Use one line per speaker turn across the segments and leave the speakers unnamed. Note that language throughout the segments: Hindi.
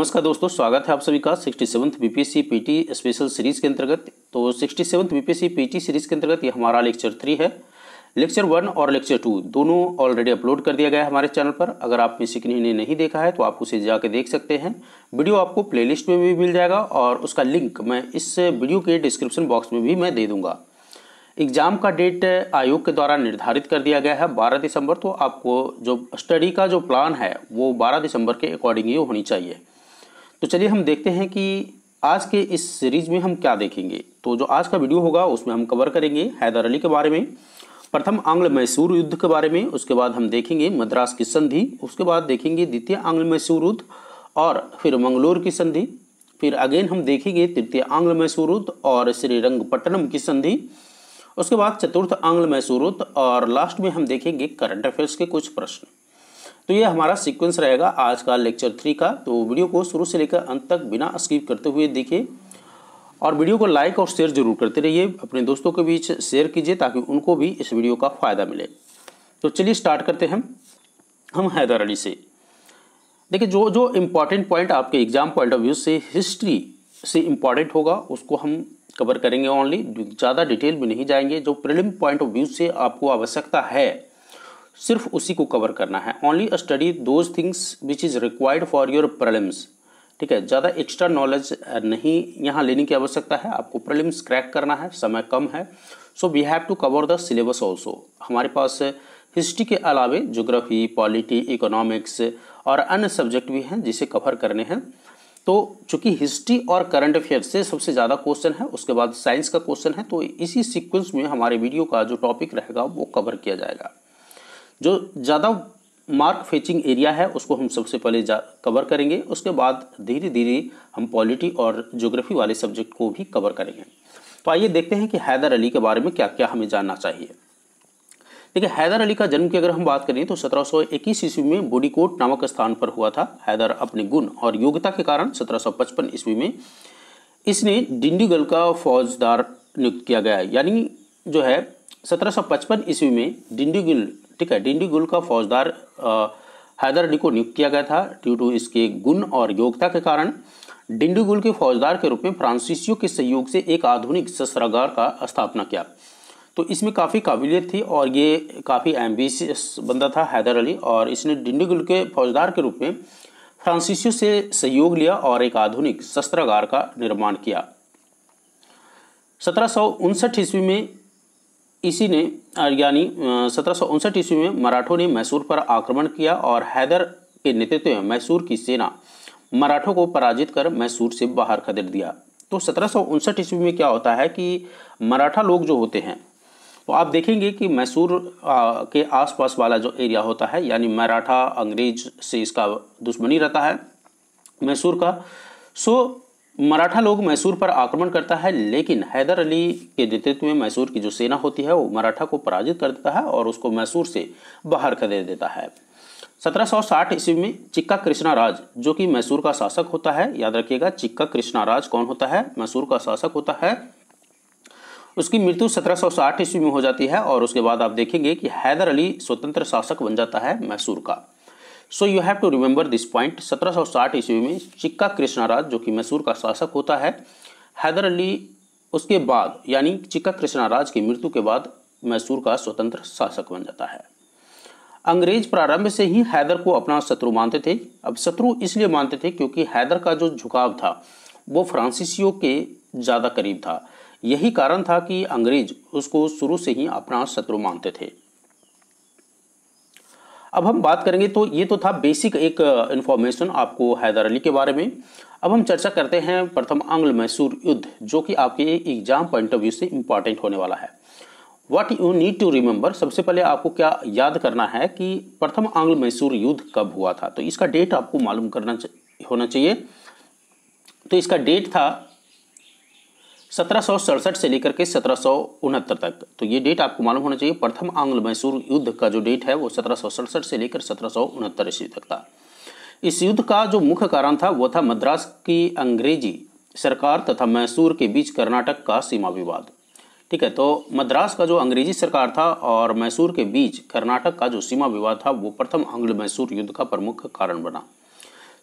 नमस्कार दोस्तों स्वागत है आप सभी का sixty seventh B PT special series के अंतर्गत तो sixty seventh BPSC PT series के अंतर्गत ये हमारा लेक्चर थ्री है लेक्चर वन और लेक्चर टू दोनों ऑलरेडी अपलोड कर दिया गया है हमारे चैनल पर अगर आप किसी किन्हीं ने नहीं देखा है तो आप उसे जाके देख सकते हैं वीडियो आपको प्ले में भी मिल जाएगा और उसका लिंक मैं इस वीडियो के डिस्क्रिप्शन बॉक्स में भी मैं दे दूंगा एग्ज़ाम का डेट आयोग के द्वारा निर्धारित कर दिया गया है 12 दिसंबर तो आपको जो स्टडी का जो प्लान है वो 12 दिसंबर के अकॉर्डिंग ही होनी चाहिए तो चलिए हम देखते हैं कि आज के इस सीरीज में हम क्या देखेंगे तो जो आज का वीडियो होगा उसमें हम कवर करेंगे हैदर अली के बारे में प्रथम आंग्ल मैसूर युद्ध के बारे में उसके बाद हम देखेंगे मद्रास की संधि उसके बाद देखेंगे द्वितीय आंग्ल मैसूर युद्ध और फिर मंगलोर की संधि फिर अगेन हम देखेंगे तृतीय आंग्ल मैसूर युद्ध और श्रीरंगपट्टनम की संधि उसके बाद चतुर्थ आंग्ल मैसूर युद्ध और लास्ट में हम देखेंगे करंट अफेयर्स के कुछ प्रश्न तो ये हमारा सीक्वेंस रहेगा आज का लेक्चर थ्री का तो वीडियो को शुरू से लेकर अंत तक बिना स्किप करते हुए देखिए और वीडियो को लाइक और शेयर जरूर करते रहिए अपने दोस्तों के बीच शेयर कीजिए ताकि उनको भी इस वीडियो का फ़ायदा मिले तो चलिए स्टार्ट करते हैं हम हैदर अली से देखिए जो जो इम्पॉर्टेंट पॉइंट आपके एग्जाम पॉइंट ऑफ व्यू से हिस्ट्री से इम्पॉर्टेंट होगा उसको हम कवर करेंगे ओनली ज़्यादा डिटेल में नहीं जाएंगे जो प्रिलिम पॉइंट ऑफ व्यू से आपको आवश्यकता है सिर्फ उसी को कवर करना है only study those things which is required for your prelims ठीक है ज़्यादा एक्स्ट्रा नॉलेज नहीं यहाँ लेने की आवश्यकता है आपको प्रलिम्स क्रैक करना है समय कम है so we have to cover the syllabus also हमारे पास हिस्ट्री के अलावे जोग्राफी पॉलिटी इकोनॉमिक्स और अन्य सब्जेक्ट भी हैं जिसे कवर करने हैं तो चूंकि हिस्ट्री और करंट अफेयर से सबसे ज़्यादा क्वेश्चन है उसके बाद साइंस का क्वेश्चन है तो इसी सीक्वेंस में हमारे वीडियो का जो टॉपिक रहेगा वो कवर किया जाएगा जो ज़्यादा मार्क फेचिंग एरिया है उसको हम सबसे पहले कवर करेंगे उसके बाद धीरे धीरे हम पॉलिटी और ज्योग्राफी वाले सब्जेक्ट को भी कवर करेंगे तो आइए देखते हैं कि हैदर अली के बारे में क्या क्या हमें जानना चाहिए देखिए हैदर अली का जन्म की अगर हम बात करें तो 1721 ईस्वी में बोडीकोट नामक स्थान पर हुआ था हैदर अपने गुण और योग्यता के कारण 1755 ईस्वी में इसने डिंडीगल का फौजदार नियुक्त किया गया यानी जो है 1755 ईस्वी में डिंडीगल ठीक है डिंडी गुल का फौजदार हैदर अली को नियुक्त किया गया था ड्यू टू इसके गुण और योग्यता के कारण डिंडी गुल के फौजदार के रूप में फ्रांसीसियो के सहयोग से एक आधुनिक शस्त्रागार का स्थापना किया तो इसमें काफ़ी काबिलियत थी और ये काफ़ी एम्बिशियस बंदा था हैदर अली और इसने डिंडीगुल के फौजदार के रूप में फ्रांसीसियो से सहयोग लिया और एक आधुनिक शस्त्रागार का निर्माण किया सत्रह ईस्वी में इसी ने यानी सत्रह ईस्वी में मराठों ने मैसूर पर आक्रमण किया और हैदर के नेतृत्व में मैसूर की सेना मराठों को पराजित कर मैसूर से बाहर खदेड़ दिया तो सत्रह ईस्वी में क्या होता है कि मराठा लोग जो होते हैं तो आप देखेंगे कि मैसूर के आसपास वाला जो एरिया होता है यानी मराठा अंग्रेज से इसका दुश्मनी रहता है मैसूर का सो मराठा लोग मैसूर पर आक्रमण करता है लेकिन हैदर अली के नेतृत्व में मैसूर की जो सेना होती है वो मराठा को पराजित कर देता है और उसको मैसूर से बाहर खदेड़ देता है 1760 ईस्वी में चिक्का कृष्णा राज जो कि मैसूर का शासक होता है याद रखिएगा चिक्का कृष्णा राज कौन होता है मैसूर का शासक होता है उसकी मृत्यु 1760 ईस्वी में हो जाती है और उसके बाद आप देखेंगे कि हैदर अली स्वतंत्र शासक बन जाता है मैसूर का so you have to remember this point 1760 ईस्वी में चिक्का कृष्णाराज जो कि मैसूर का शासक होता है हैदर अली उसके बाद यानी चिक्का कृष्णाराज की मृत्यु के बाद मैसूर का स्वतंत्र शासक बन जाता है अंग्रेज प्रारंभ से ही हैदर को अपना शत्रु मानते थे अब शत्रु इसलिए मानते थे क्योंकि हैदर का जो झुकाव था वो फ्रांसीसियों के ज़्यादा करीब था यही कारण था कि अंग्रेज उसको शुरू से ही अपना शत्रु मानते थे अब हम बात करेंगे तो ये तो था बेसिक एक इन्फॉर्मेशन आपको हैदर अली के बारे में अब हम चर्चा करते हैं प्रथम आंग्ल मैसूर युद्ध जो कि आपके एग्जाम पॉइंट ऑफ व्यू से इम्पॉर्टेंट होने वाला है what you need to remember सबसे पहले आपको क्या याद करना है कि प्रथम आंग्ल मैसूर युद्ध कब हुआ था तो इसका डेट आपको मालूम करना होना चाहिए तो इसका डेट था सत्रह से लेकर के सत्रह तक तो ये डेट आपको मालूम होना चाहिए प्रथम आंग्ल मैसूर युद्ध का जो डेट है वो सत्रह से लेकर सत्रह ईस्वी तक था इस युद्ध का जो मुख्य कारण था वो था मद्रास की अंग्रेजी सरकार तथा मैसूर के बीच कर्नाटक का सीमा विवाद ठीक है तो मद्रास का जो अंग्रेजी सरकार था और मैसूर के बीच कर्नाटक का जो सीमा विवाद था वो प्रथम आंग्ल मैसूर युद्ध का प्रमुख कारण बना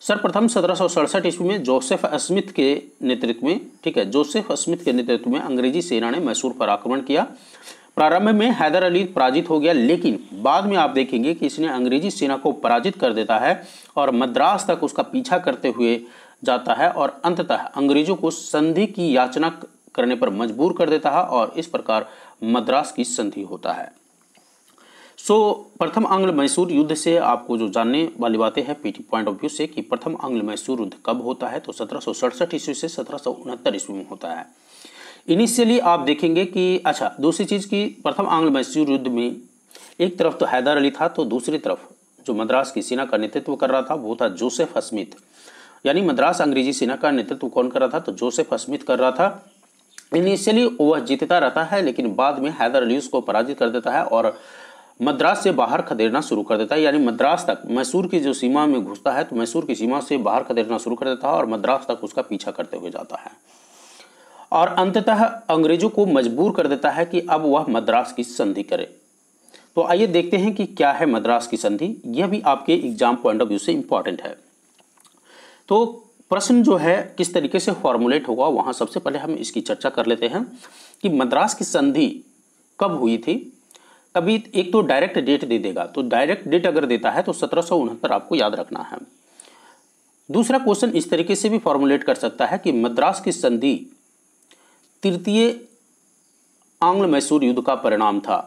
सर्वप्रथम सत्रह सौ सड़सठ ईस्वी में जोसेफ स्मिथ के नेतृत्व में ठीक है जोसेफ स्मिथ के नेतृत्व में अंग्रेजी सेना ने मैसूर पर आक्रमण किया प्रारंभ में हैदर अली पराजित हो गया लेकिन बाद में आप देखेंगे कि इसने अंग्रेजी सेना को पराजित कर देता है और मद्रास तक उसका पीछा करते हुए जाता है और अंततः अंग्रेजों को संधि की याचना करने पर मजबूर कर देता है और इस प्रकार मद्रास की संधि होता है सो so, प्रथम आंग्ल मैसूर युद्ध से आपको जो जानने वाली बातें हैं पीटी पॉइंट ऑफ व्यू से कि प्रथम आंग्ल मैसूर युद्ध कब होता है तो सत्रह सौ सड़सठ ईस्वी से सत्रह सौ उनहत्तर ईस्वी में होता है इनिशियली आप देखेंगे कि अच्छा दूसरी चीज़ की प्रथम आंग्ल मैसूर युद्ध में एक तरफ तो हैदर अली था तो दूसरी तरफ जो मद्रास की सेना का नेतृत्व कर रहा था वो था जोसेफ स्मिथ यानी मद्रास अंग्रेजी सेना का नेतृत्व कौन कर रहा था तो जोसेफ स्मिथ कर रहा था इनिशियली वह जीतता रहता है लेकिन बाद में हैदर अली उसको पराजित कर देता है और मद्रास से बाहर खदेड़ना शुरू कर देता है यानी मद्रास तक मैसूर की जो सीमा में घुसता है तो मैसूर की सीमा से बाहर खदेड़ना शुरू कर देता है और मद्रास तक उसका पीछा करते हुए जाता है और अंततः अंग्रेजों को मजबूर कर देता है कि अब वह मद्रास की संधि करे तो आइए देखते हैं कि क्या है मद्रास की संधि यह भी आपके एग्जाम पॉइंट ऑफ व्यू से इम्पॉर्टेंट है तो प्रश्न जो है किस तरीके से फॉर्मुलेट होगा वहां सबसे पहले हम इसकी चर्चा कर लेते हैं कि मद्रास की संधि कब हुई थी तभी एक तो डायरेक्ट डेट दे देगा तो डायरेक्ट डेट अगर देता है तो सत्रह आपको याद रखना है दूसरा क्वेश्चन इस तरीके से भी फॉर्मुलेट कर सकता है कि मद्रास की संधि तृतीय आंग्ल मैसूर युद्ध का परिणाम था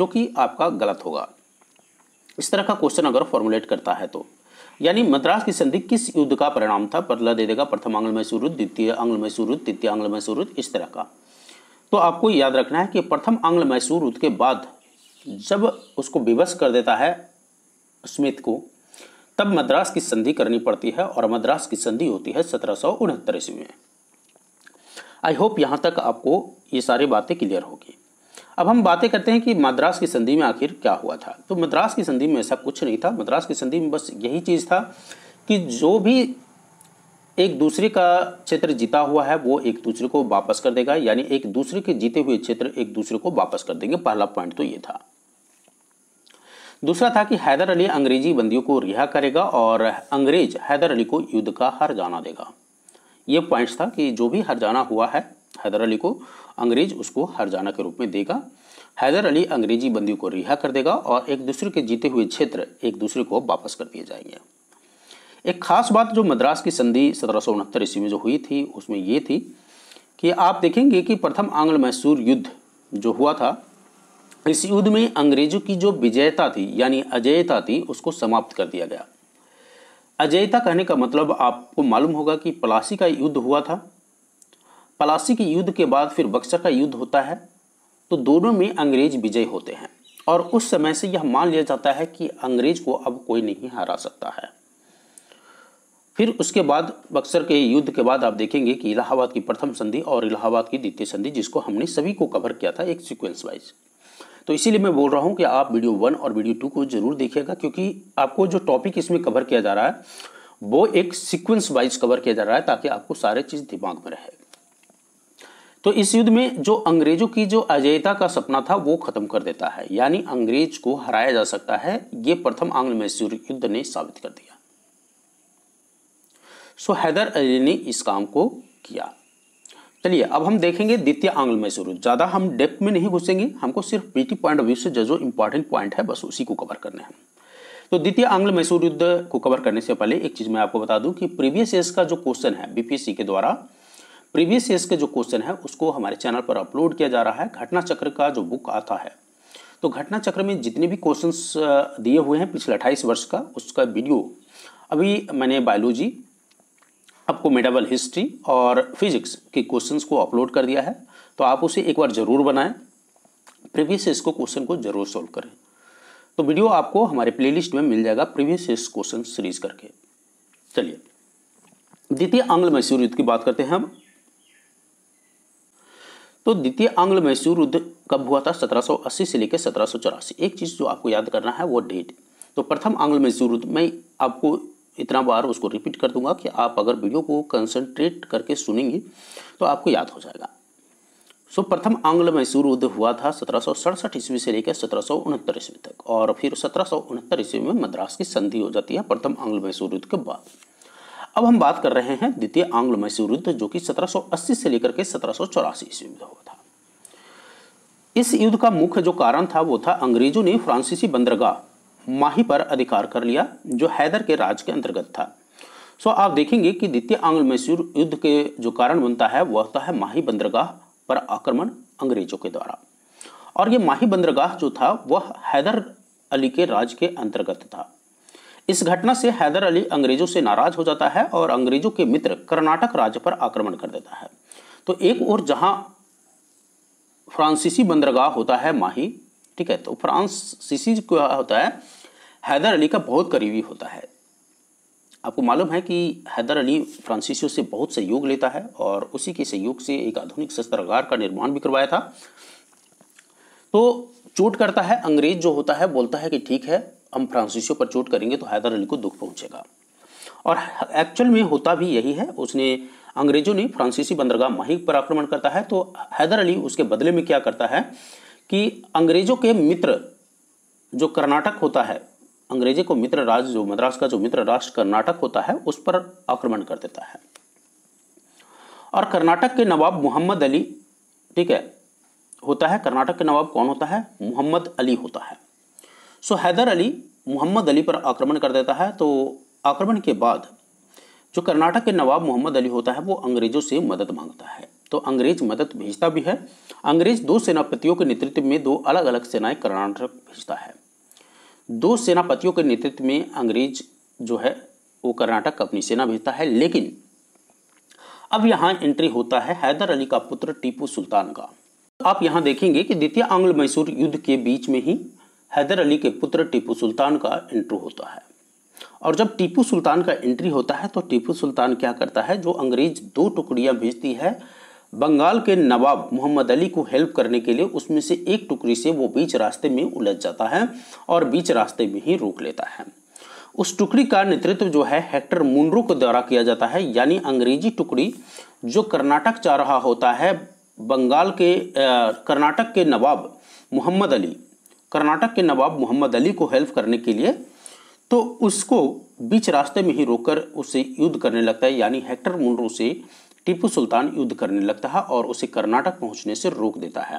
जो कि आपका गलत होगा इस तरह का क्वेश्चन अगर फॉर्मुलेट करता है तो यानी मद्रास की संधि किस युद्ध का परिणाम था बदला दे देगा प्रथम आंग्ल मैसूर युद्ध द्वितीय आंग्ल मैसूर युद्ध तृतीय आंग्ल मैसूर युद्ध इस तरह का तो आपको याद रखना है कि प्रथम आंग्ल मैसूर युद्ध के बाद जब उसको विवश कर देता है स्मिथ को तब मद्रास की संधि करनी पड़ती है और मद्रास की संधि होती है सत्रह सौ उनहत्तर ईस्वी में आई होप यहाँ तक आपको ये सारी बातें क्लियर होगी अब हम बातें करते हैं कि मद्रास की संधि में आखिर क्या हुआ था तो मद्रास की संधि में ऐसा कुछ नहीं था मद्रास की संधि में बस यही चीज़ था कि जो भी एक दूसरे का क्षेत्र जीता हुआ है वो एक दूसरे को वापस कर देगा यानी एक दूसरे के जीते हुए क्षेत्र एक दूसरे को वापस कर देंगे पहला पॉइंट तो ये था दूसरा था कि हैदर अली अंग्रेजी बंदियों को रिहा करेगा और अंग्रेज हैदर अली को युद्ध का हर जाना देगा ये पॉइंट्स था कि जो भी हर जाना हुआ है हैदर अली को अंग्रेज उसको हर जाना के रूप में देगा हैदर अली अंग्रेजी बंदियों को रिहा कर देगा और एक दूसरे के जीते हुए क्षेत्र एक दूसरे को वापस कर दिए जाएंगे एक खास बात जो मद्रास की संधि सत्रह सौ उनहत्तर ईस्वी में जो हुई थी उसमें ये थी कि आप देखेंगे कि प्रथम आंग्ल मैसूर युद्ध जो हुआ था इस युद्ध में अंग्रेजों की जो विजयता थी यानी अजयता थी उसको समाप्त कर दिया गया अजयता कहने का मतलब आपको मालूम होगा कि पलासी का युद्ध हुआ था पलासी के युद्ध के बाद फिर बक्सर का युद्ध होता है तो दोनों में अंग्रेज विजय होते हैं और उस समय से यह मान लिया जाता है कि अंग्रेज को अब कोई नहीं हरा सकता है फिर उसके बाद बक्सर के युद्ध के बाद आप देखेंगे कि इलाहाबाद की प्रथम संधि और इलाहाबाद की द्वितीय संधि जिसको हमने सभी को कवर किया था एक सीक्वेंस वाइज तो इसीलिए मैं बोल रहा हूँ कि आप वीडियो वन और वीडियो टू को जरूर देखिएगा क्योंकि आपको जो टॉपिक इसमें कवर किया जा रहा है वो एक सीक्वेंस वाइज कवर किया जा रहा है ताकि आपको सारे चीज़ दिमाग में रहे तो इस युद्ध में जो अंग्रेजों की जो अजयता का सपना था वो खत्म कर देता है यानी अंग्रेज को हराया जा सकता है ये प्रथम आंग्ल मैसूर युद्ध ने साबित कर दिया सो हैदर अली ने इस काम को किया चलिए अब हम देखेंगे द्वितीय आंग्ल मैसूर ज़्यादा हम डेप्थ में नहीं घुसेंगे हमको सिर्फ पीटी पॉइंट ऑफ व्यू से जो जो इंपॉर्टेंट पॉइंट है बस उसी को कवर करने है तो द्वितीय आंग्ल मैसूर युद्ध को कवर करने से पहले एक चीज़ मैं आपको बता दूं कि प्रीवियस ईयर का जो क्वेश्चन है बीपीएससी के द्वारा प्रीवियस ईयर के जो क्वेश्चन है उसको हमारे चैनल पर अपलोड किया जा रहा है घटना चक्र का जो बुक आता है तो घटना चक्र में जितने भी क्वेश्चन दिए हुए हैं पिछले अट्ठाईस वर्ष का उसका वीडियो अभी मैंने बायोलॉजी आपको मेडिवल हिस्ट्री और फिजिक्स के क्वेश्चंस को अपलोड कर दिया है तो आप उसे एक बार ज़रूर बनाएं प्रीवियस इसको क्वेश्चन को जरूर सॉल्व करें तो वीडियो आपको हमारे प्लेलिस्ट में मिल जाएगा प्रीवियस क्वेश्चन सीरीज करके चलिए द्वितीय आंग्ल मैसूर युद्ध की बात करते हैं हम तो द्वितीय आंग्ल मैसूर युद्ध कब हुआ था 1780 से लेकर सत्रह एक चीज़ जो आपको याद करना है वो डेट तो प्रथम आंग्ल मैसूर युद्ध में आपको इतना बार उसको रिपीट कर दूंगा कि आप अगर वीडियो को कंसंट्रेट करके सुनेंगे तो आपको याद हो जाएगा सो so, प्रथम आंग्ल मैसूर युद्ध हुआ था सत्रह ईस्वी से लेकर सत्रह ईस्वी तक और फिर सत्रह ईस्वी में मद्रास की संधि हो जाती है प्रथम आंग्ल मैसूर युद्ध के बाद अब हम बात कर रहे हैं द्वितीय आंग्ल मैसूर युद्ध जो कि 1780 से लेकर के सत्रह ईस्वी में हुआ था इस युद्ध का मुख्य जो कारण था वो था अंग्रेजों ने फ्रांसीसी बंदरगाह माही पर अधिकार कर लिया जो हैदर के राज के अंतर्गत था सो आप देखेंगे कि द्वितीय आंग्ल मैसूर युद्ध के जो कारण बनता है वह होता है माही बंदरगाह पर आक्रमण अंग्रेजों के द्वारा और ये माही बंदरगाह जो था वह हैदर अली के राज के अंतर्गत था इस घटना से हैदर अली अंग्रेजों से नाराज हो जाता है और अंग्रेजों के मित्र कर्नाटक राज्य पर आक्रमण कर देता है तो एक ओर जहां फ्रांसीसी बंदरगाह होता है माही ठीक है तो फ्रांस सीसी क्या होता है हैदर अली का बहुत करीबी होता है आपको मालूम है कि हैदर अली फ्रांसीसियों से बहुत सहयोग लेता है और उसी के सहयोग से एक आधुनिक शस्त्रागार का निर्माण भी करवाया था तो चोट करता है अंग्रेज जो होता है बोलता है कि ठीक है हम फ्रांसीसियों पर चोट करेंगे तो हैदर अली को दुख पहुंचेगा और एक्चुअल में होता भी यही है उसने अंग्रेजों ने फ्रांसीसी बंदरगाह माही पर आक्रमण करता है तो हैदर अली उसके बदले में क्या करता है कि अंग्रेजों के मित्र जो कर्नाटक होता है अंग्रेजी को मित्र राज्य जो मद्रास का जो मित्र राष्ट्र कर्नाटक होता है उस पर आक्रमण कर देता है और कर्नाटक के नवाब मोहम्मद अली ठीक है होता है कर्नाटक के नवाब कौन होता है मोहम्मद अली होता है सो हैदर अली मोहम्मद अली पर आक्रमण कर देता है तो आक्रमण के बाद जो कर्नाटक के नवाब मोहम्मद अली होता है वो अंग्रेजों से मदद मांगता है तो अंग्रेज मदद भेजता भी है अंग्रेज दो सेनापतियों के नेतृत्व में दो अलग अलग सेनाएं कर्नाटक भेजता है दो सेनापतियों के नेतृत्व में अंग्रेज जो है वो कर्नाटक अपनी सेना भेजता है लेकिन अब यहाँ एंट्री होता है हैदर अली का पुत्र टीपू सुल्तान का आप यहाँ देखेंगे कि द्वितीय आंग्ल मैसूर युद्ध के बीच में ही हैदर अली के पुत्र टीपू सुल्तान का एंट्री होता है और जब टीपू सुल्तान का एंट्री होता है तो टीपू सुल्तान क्या करता है जो अंग्रेज दो टुकड़ियां भेजती है बंगाल के नवाब मोहम्मद अली को हेल्प करने के लिए उसमें से एक टुकड़ी से वो बीच रास्ते में उलझ जाता है और बीच रास्ते में ही रोक लेता है उस टुकड़ी का नेतृत्व जो है हेक्टर मुंड्रो के द्वारा किया जाता है यानी अंग्रेजी टुकड़ी जो कर्नाटक जा रहा होता है बंगाल के कर्नाटक के नवाब मोहम्मद अली कर्नाटक के नवाब मोहम्मद अली को हेल्प करने के लिए तो उसको बीच रास्ते में ही रोककर उसे युद्ध करने लगता है यानी हेक्टर मुंड्रो से टीपू सुल्तान युद्ध करने लगता है और उसे कर्नाटक पहुंचने से रोक देता है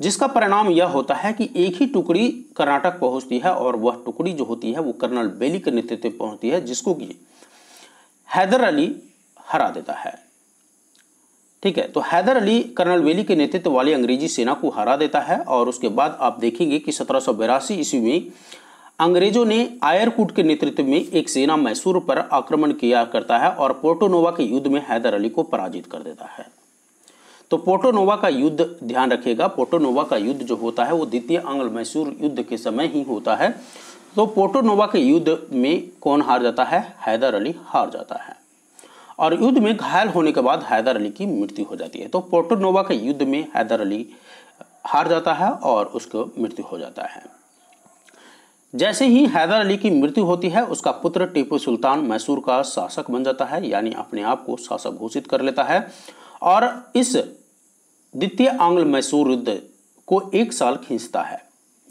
जिसका परिणाम यह होता है कि एक ही टुकड़ी कर्नाटक पहुंचती है और वह टुकड़ी जो होती है वो कर्नल बेली के नेतृत्व में पहुंचती है जिसको कि हैदर अली हरा देता है ठीक है तो हैदर अली कर्नल बेली के नेतृत्व वाली अंग्रेजी सेना को हरा देता है और उसके बाद आप देखेंगे कि सत्रह ईस्वी में अंग्रेजों ने आयरकूट के नेतृत्व में एक सेना मैसूर पर आक्रमण किया करता है और पोर्टोनोवा के युद्ध में हैदर अली को पराजित कर देता है तो पोर्टोनोवा का युद्ध ध्यान रखेगा पोर्टोनोवा का युद्ध जो होता है वो द्वितीय आंग्ल मैसूर युद्ध के समय ही होता है तो पोर्टोनोवा के युद्ध में कौन हार जाता है हैदर अली हार जाता है और युद्ध में घायल होने के बाद हैदर अली की मृत्यु हो जाती है तो पोर्टोनोवा के युद्ध में हैदर अली हार जाता है और उसको मृत्यु हो जाता है जैसे ही हैदर अली की मृत्यु होती है उसका पुत्र टीपू सुल्तान मैसूर का शासक बन जाता है यानी अपने आप को शासक घोषित कर लेता है और इस द्वितीय आंग्ल मैसूर युद्ध को एक साल खींचता है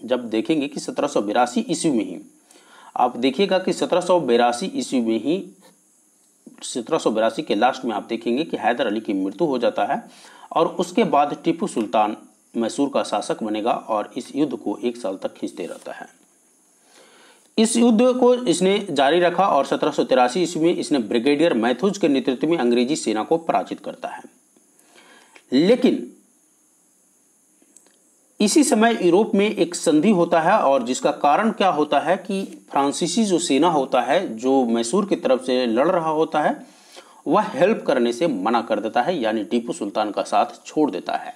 जब देखेंगे कि सत्रह सौ बिरासी ईस्वी में ही आप देखिएगा कि सत्रह सौ बिरासी ईस्वी में ही सत्रह सौ बिरासी के लास्ट में आप देखेंगे कि हैदर अली की मृत्यु हो जाता है और उसके बाद टीपू सुल्तान मैसूर का शासक बनेगा और इस युद्ध को एक साल तक खींचते रहता है इस युद्ध को इसने जारी रखा और सत्रह सौ तिरासी ईस्वी में इसने ब्रिगेडियर मैथुज के नेतृत्व में अंग्रेजी सेना को पराजित करता है लेकिन इसी समय यूरोप में एक संधि होता है और जिसका कारण क्या होता है कि फ्रांसीसी जो सेना होता है जो मैसूर की तरफ से लड़ रहा होता है वह हेल्प करने से मना कर देता है यानी टीपू सुल्तान का साथ छोड़ देता है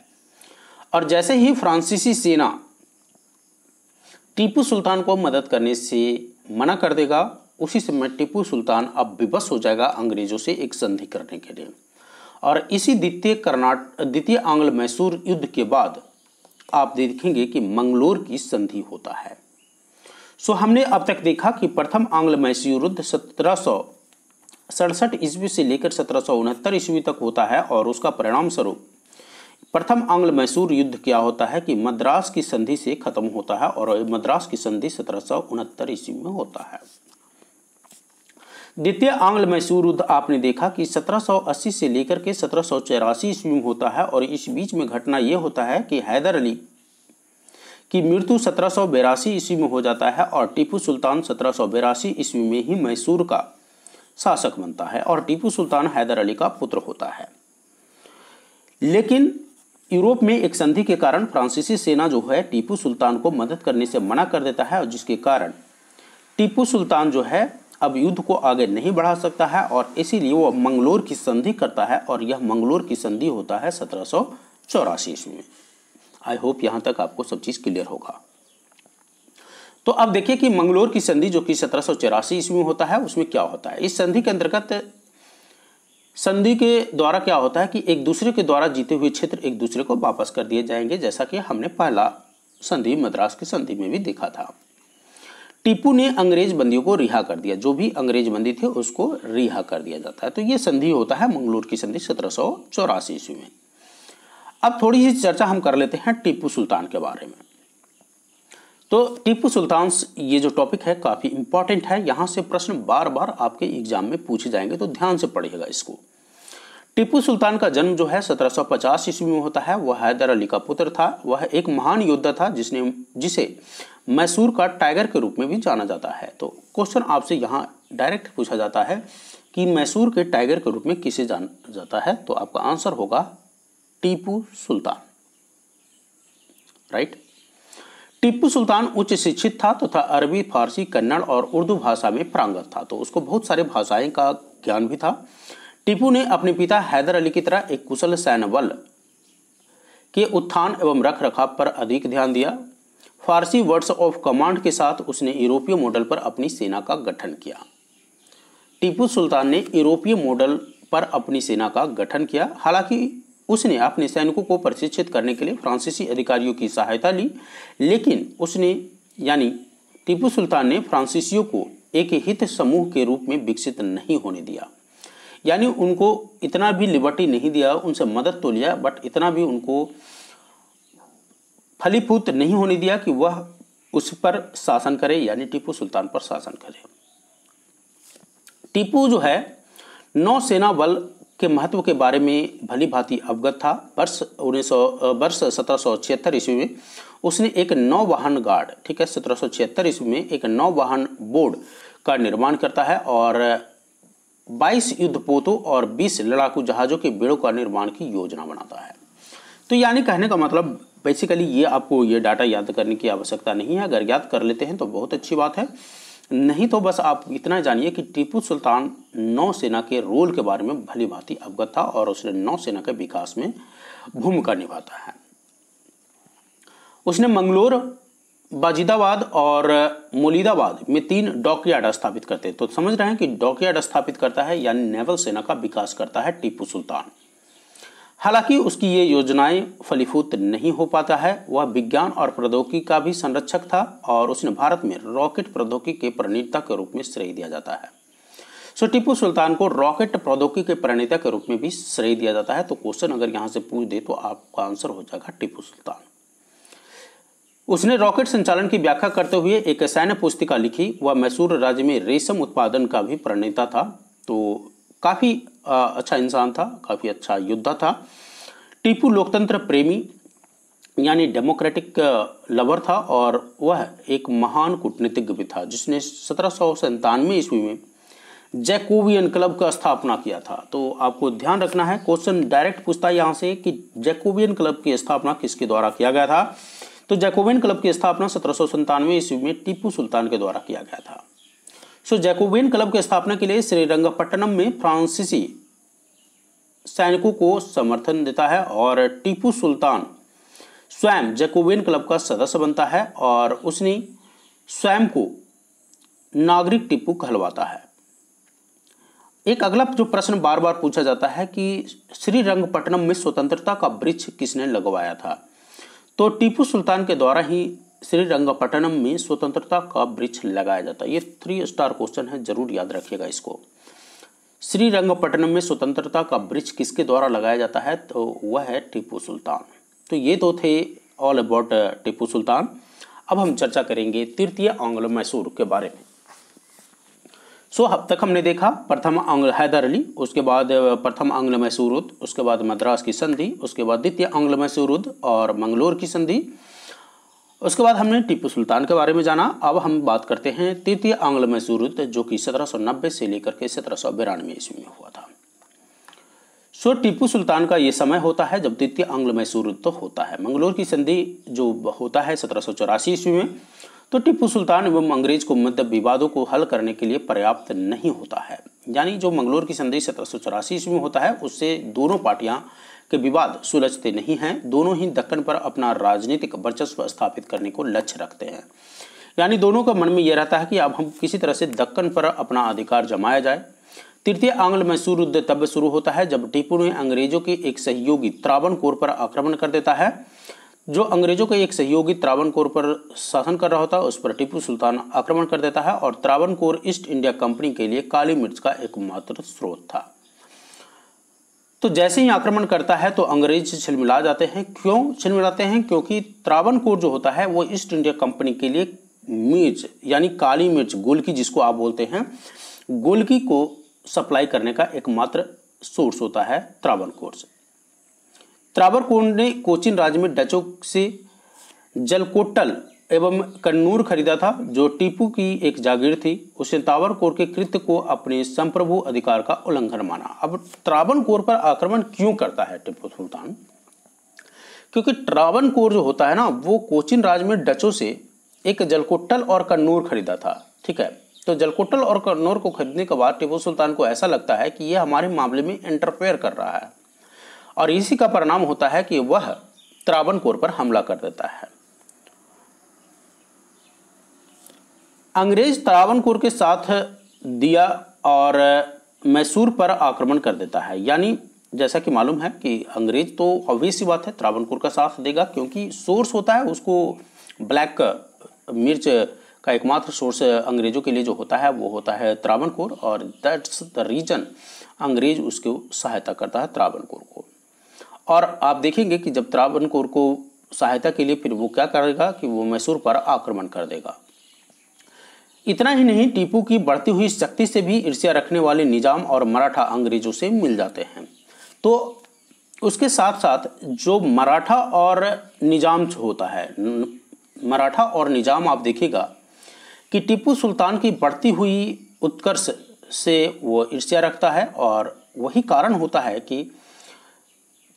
और जैसे ही फ्रांसीसी सेना टीपू सुल्तान को मदद करने से मना कर देगा उसी समय टीपू सुल्तान अब विवश हो जाएगा अंग्रेजों से एक संधि करने के लिए और इसी द्वितीय कर्नाट द्वितीय आंग्ल मैसूर युद्ध के बाद आप देखेंगे कि मंगलोर की संधि होता है सो हमने अब तक देखा कि प्रथम आंग्ल मैसूर युद्ध सत्रह सौ सड़सठ ईस्वी से लेकर सत्रह सौ उनहत्तर ईस्वी तक होता है और उसका परिणाम स्वरूप प्रथम आंग्ल मैसूर युद्ध क्या होता है कि मद्रास की संधि से खत्म होता है और मद्रास की संधि सत्रह सौ उनहत्तर ईस्वी में होता है द्वितीय आंग्ल मैसूर युद्ध आपने देखा कि 1780 से लेकर के सत्रह सौ ईस्वी में होता है और इस बीच में घटना यह होता है कि हैदर अली की मृत्यु सत्रह सौ ईस्वी में हो जाता है और टीपू सुल्तान सत्रह सौ ईस्वी में ही मैसूर का शासक बनता है और टीपू सुल्तान हैदर अली का पुत्र होता है लेकिन यूरोप में एक संधि के कारण फ्रांसीसी सेना जो है टीपू सुल्तान को मदद करने से मना कर देता है और जिसके कारण टीपू सुल्तान जो है अब युद्ध को आगे नहीं बढ़ा सकता है और इसीलिए वो मंगलोर की संधि करता है और यह मंगलोर की संधि होता है सत्रह सौ चौरासी ईस्वी में आई होप यहाँ तक आपको सब चीज़ क्लियर होगा तो अब देखिए कि मंगलोर की संधि जो कि सत्रह सौ चौरासी ईस्वी में होता है उसमें क्या होता है इस संधि के अंतर्गत संधि के द्वारा क्या होता है कि एक दूसरे के द्वारा जीते हुए क्षेत्र एक दूसरे को वापस कर दिए जाएंगे जैसा कि हमने पहला संधि मद्रास की संधि में भी देखा था टीपू ने अंग्रेज बंदियों को रिहा कर दिया जो भी अंग्रेज बंदी थे उसको रिहा कर दिया जाता है तो ये संधि होता है मंगलूर की संधि सत्रह सौ ईस्वी में अब थोड़ी सी चर्चा हम कर लेते हैं टीपू सुल्तान के बारे में तो टीपू सुल्तान ये जो टॉपिक है काफ़ी इंपॉर्टेंट है यहां से प्रश्न बार बार आपके एग्जाम में पूछे जाएंगे तो ध्यान से पढ़िएगा इसको टीपू सुल्तान का जन्म जो है 1750 ईस्वी में होता है वह हैदर अली का पुत्र था वह एक महान योद्धा था जिसने जिसे मैसूर का टाइगर के रूप में भी जाना जाता है तो क्वेश्चन आपसे यहाँ डायरेक्ट पूछा जाता है कि मैसूर के टाइगर के रूप में किसे जाना जाता है तो आपका आंसर होगा टीपू सुल्तान राइट टीपू सुल्तान उच्च शिक्षित था तथा तो अरबी फारसी कन्नड़ और उर्दू भाषा में प्रांगत था तो उसको बहुत सारे भाषाएं का ज्ञान भी था टीपू ने अपने पिता हैदर अली की तरह एक कुशल बल के उत्थान एवं रख रखाव पर अधिक ध्यान दिया फारसी वर्ड्स ऑफ कमांड के साथ उसने यूरोपीय मॉडल पर अपनी सेना का गठन किया टीपू सुल्तान ने यूरोपीय मॉडल पर अपनी सेना का गठन किया हालांकि उसने अपने सैनिकों को प्रशिक्षित करने के लिए फ्रांसीसी अधिकारियों की सहायता ली लेकिन उसने यानी टीपू सुल्तान ने फ्रांसीसियों को एक हित समूह के रूप में विकसित नहीं होने दिया यानी उनको इतना भी लिबर्टी नहीं दिया उनसे मदद तो लिया बट इतना भी उनको फलीभूत नहीं होने दिया कि वह उस पर शासन करे यानी टीपू सुल्तान पर शासन करे टीपू जो है नौसेना बल के महत्व के बारे में भली भांति अवगत था वर्ष उन्नीस वर्ष सत्रह ईस्वी में उसने एक नौ वाहन गार्ड ठीक है सत्रह ईस्वी में एक नौ वाहन बोर्ड का निर्माण करता है और 22 युद्धपोतों और 20 लड़ाकू जहाज़ों के बेड़ों का निर्माण की योजना बनाता है तो यानी कहने का मतलब बेसिकली ये आपको ये डाटा याद करने की आवश्यकता नहीं है अगर याद कर लेते हैं तो बहुत अच्छी बात है नहीं तो बस आप इतना जानिए कि टीपू सुल्तान नौसेना के रोल के बारे में भली भांति अवगत था और उसने नौसेना के विकास में भूमिका निभाता है उसने मंगलोर बाजिदाबाद और मोलिदाबाद में तीन डॉकयार्ड स्थापित करते तो समझ रहे हैं कि डॉकयार्ड स्थापित करता है यानी नेवल सेना का विकास करता है टीपू सुल्तान हालांकि उसकी ये योजनाएं फलीफूत नहीं हो पाता है वह विज्ञान और प्रौद्योगिकी का भी संरक्षक था और उसने भारत में रॉकेट प्रौद्योगिकी के प्रणेता के रूप में श्रेय दिया जाता है सो टीपू सुल्तान को रॉकेट प्रौद्योगिकी के प्रणेता के रूप में भी श्रेय दिया जाता है तो क्वेश्चन अगर यहाँ से पूछ दे तो आपका आंसर हो जाएगा टीपू सुल्तान उसने रॉकेट संचालन की व्याख्या करते हुए एक सैन्य पुस्तिका लिखी वह मैसूर राज्य में रेशम उत्पादन का भी प्रणेता था तो काफ़ी अच्छा इंसान था काफ़ी अच्छा योद्धा था टीपू लोकतंत्र प्रेमी यानी डेमोक्रेटिक लवर था और वह एक महान कूटनीतिज्ञ भी था जिसने सत्रह सौ सन्तानवे ईस्वी में जैकोबियन क्लब का स्थापना किया था तो आपको ध्यान रखना है क्वेश्चन डायरेक्ट पूछता है यहाँ से कि जैकोबियन क्लब की स्थापना किसके द्वारा किया गया था तो जैकोबियन क्लब की स्थापना सत्रह सौ ईस्वी में टीपू सुल्तान के द्वारा किया गया था सो जैकोबियन क्लब की स्थापना के लिए श्रीरंगपट्टनम में फ्रांसीसी सैनिकों को समर्थन देता है और टीपू सुल्तान स्वयं जैकोबियन क्लब का सदस्य बनता है और उसने स्वयं को नागरिक टीपू कहलवाता है एक अगला जो प्रश्न बार बार पूछा जाता है कि श्रीरंगपट्टनम में स्वतंत्रता का वृक्ष किसने लगवाया था तो टीपू सुल्तान के द्वारा ही श्रीरंगपट्टनम में स्वतंत्रता का वृक्ष लगाया जाता है ये थ्री स्टार क्वेश्चन है जरूर याद रखिएगा इसको रंगपटनम में स्वतंत्रता का वृक्ष किसके द्वारा लगाया जाता है तो वह है टीपू सुल्तान तो ये तो थे ऑल अबाउट टीपू सुल्तान अब हम चर्चा करेंगे तृतीय आंग्ल मैसूर के बारे में सो अब तक हमने देखा प्रथम आंग्ल हैदर अली उसके बाद uh, प्रथम आंग्ल मैसूर उसके बाद मद्रास की संधि उसके बाद द्वितीय आंग्ल मैसूर और मंगलोर की संधि उसके बाद हमने टीपू सुल्तान के बारे में जाना अब हम बात करते हैं तृतीय आंग्ल मैसूर युद्ध जो कि नब्बे से लेकर के सत्रह सौ बिरानवे ईस्वी में हुआ था सो टीपू सुल्तान का यह समय होता है जब तृतीय आंग्ल मैसूर युद्ध तो होता है मंगलोर की संधि जो होता है सत्रह सौ चौरासी ईस्वी में तो टीपू सुल्तान एवं अंग्रेज को मध्य विवादों को हल करने के लिए पर्याप्त नहीं होता है यानी जो मंगलोर की संधि सत्रह सौ चौरासी ईस्वी में होता है उससे दोनों पार्टियां के विवाद सुलझते नहीं हैं दोनों ही दक्कन पर अपना राजनीतिक वर्चस्व स्थापित करने को लक्ष्य रखते हैं यानी दोनों का मन में यह रहता है कि अब हम किसी तरह से दक्कन पर अपना अधिकार जमाया जाए तृतीय आंग्ल मैसूर युद्ध तब शुरू होता है जब टीपू ने अंग्रेजों के एक सहयोगी त्रावण कोर पर आक्रमण कर देता है जो अंग्रेजों के एक सहयोगी त्रावण कोर पर शासन कर रहा होता है उस पर टीपू सुल्तान आक्रमण कर देता है और Travancore East India Company के लिए काली मिर्च का एकमात्र स्रोत था तो जैसे ही आक्रमण करता है तो अंग्रेज छिलमिला जाते हैं क्यों छिलमिलाते हैं क्योंकि त्रावणकोर जो होता है वो ईस्ट इंडिया कंपनी के लिए मिर्च यानी काली मिर्च गोलकी जिसको आप बोलते हैं गोलकी को सप्लाई करने का एकमात्र सोर्स होता है कोर से त्रावणकोर ने कोचिन राज्य में डचों से जलकोटल एवं कन्नूर खरीदा था जो टीपू की एक जागीर थी उसने कोर के कृत्य को अपने संप्रभु अधिकार का उल्लंघन माना अब त्रावण कोर पर आक्रमण क्यों करता है टीपू सुल्तान क्योंकि कोर जो होता है ना वो कोचिन राज में डचों से एक जलकोट्टल और कन्नूर खरीदा था ठीक है तो जलकोटल और कन्नौर को खरीदने के बाद टीपू सुल्तान को ऐसा लगता है कि यह हमारे मामले में इंटरफेयर कर रहा है और इसी का परिणाम होता है कि वह त्रावण कोर पर हमला कर देता है अंग्रेज त्रावणकोर के साथ दिया और मैसूर पर आक्रमण कर देता है यानी जैसा कि मालूम है कि अंग्रेज तो ऑब्वियस ही बात है त्रावणकोर का साथ देगा क्योंकि सोर्स होता है उसको ब्लैक मिर्च का एकमात्र सोर्स अंग्रेजों के लिए जो होता है वो होता है त्रावणकोर और दैट्स द रीजन अंग्रेज उसको सहायता करता है त्रावणकोर को और आप देखेंगे कि जब त्रावणकोर को सहायता के लिए फिर वो क्या करेगा कि वो मैसूर पर आक्रमण कर देगा इतना ही नहीं टीपू की बढ़ती हुई शक्ति से भी ईर्ष्या रखने वाले निजाम और मराठा अंग्रेजों से मिल जाते हैं तो उसके साथ साथ जो मराठा और निजाम होता है मराठा और निजाम आप देखिएगा कि टीपू सुल्तान की बढ़ती हुई उत्कर्ष से वो ईर्ष्या रखता है और वही कारण होता है कि